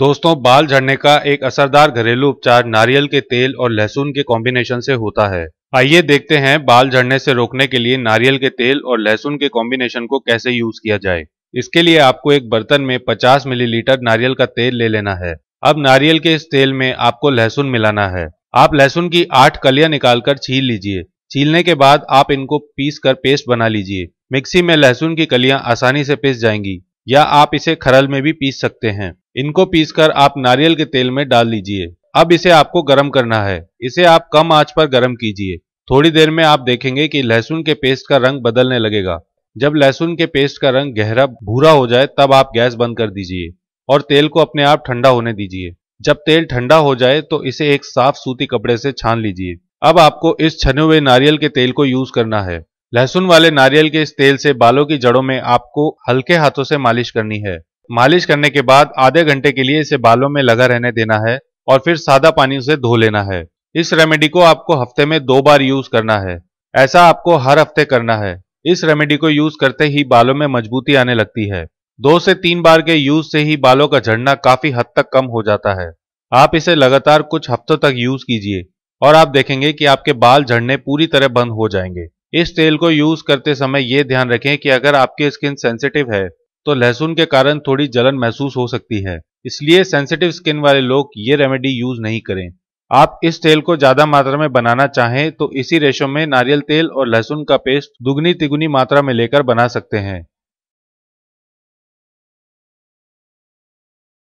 दोस्तों बाल झड़ने का एक असरदार घरेलू उपचार नारियल के तेल और लहसुन के कॉम्बिनेशन से होता है आइए देखते हैं बाल झड़ने से रोकने के लिए नारियल के तेल और लहसुन के कॉम्बिनेशन को कैसे यूज किया जाए इसके लिए आपको एक बर्तन में 50 मिलीलीटर नारियल का तेल ले लेना है अब नारियल के इस तेल में आपको लहसुन मिलाना है आप लहसुन की आठ कलियां निकालकर छील लीजिए छीलने के बाद आप इनको पीस कर पेस्ट बना लीजिए मिक्सी में लहसुन की कलियां आसानी से पिस जाएंगी या आप इसे खरल में भी पीस सकते हैं इनको पीसकर आप नारियल के तेल में डाल लीजिए अब इसे आपको गर्म करना है इसे आप कम आंच पर गर्म कीजिए थोड़ी देर में आप देखेंगे कि लहसुन के पेस्ट का रंग बदलने लगेगा जब लहसुन के पेस्ट का रंग गहरा भूरा हो जाए तब आप गैस बंद कर दीजिए और तेल को अपने आप ठंडा होने दीजिए जब तेल ठंडा हो जाए तो इसे एक साफ सूती कपड़े से छान लीजिए अब आपको इस छने हुए नारियल के तेल को यूज करना है लहसुन वाले नारियल के इस तेल से बालों की जड़ों में आपको हल्के हाथों से मालिश करनी है मालिश करने के बाद आधे घंटे के लिए इसे बालों में लगा रहने देना है और फिर सादा पानी से धो लेना है इस रेमेडी को आपको हफ्ते में दो बार यूज करना है ऐसा आपको हर हफ्ते करना है इस रेमेडी को यूज करते ही बालों में मजबूती आने लगती है दो से तीन बार के यूज से ही बालों का झड़ना काफी हद तक कम हो जाता है आप इसे लगातार कुछ हफ्तों तक यूज कीजिए और आप देखेंगे कि आपके बाल झड़ने पूरी तरह बंद हो जाएंगे इस तेल को यूज करते समय ये ध्यान रखें कि अगर आपकी स्किन सेंसिटिव है तो लहसुन के कारण थोड़ी जलन महसूस हो सकती है इसलिए सेंसिटिव स्किन वाले लोग ये रेमेडी यूज नहीं करें आप इस तेल को ज्यादा मात्रा में बनाना चाहें तो इसी रेशो में नारियल तेल और लहसुन का पेस्ट दुगनी तिगुनी मात्रा में लेकर बना सकते हैं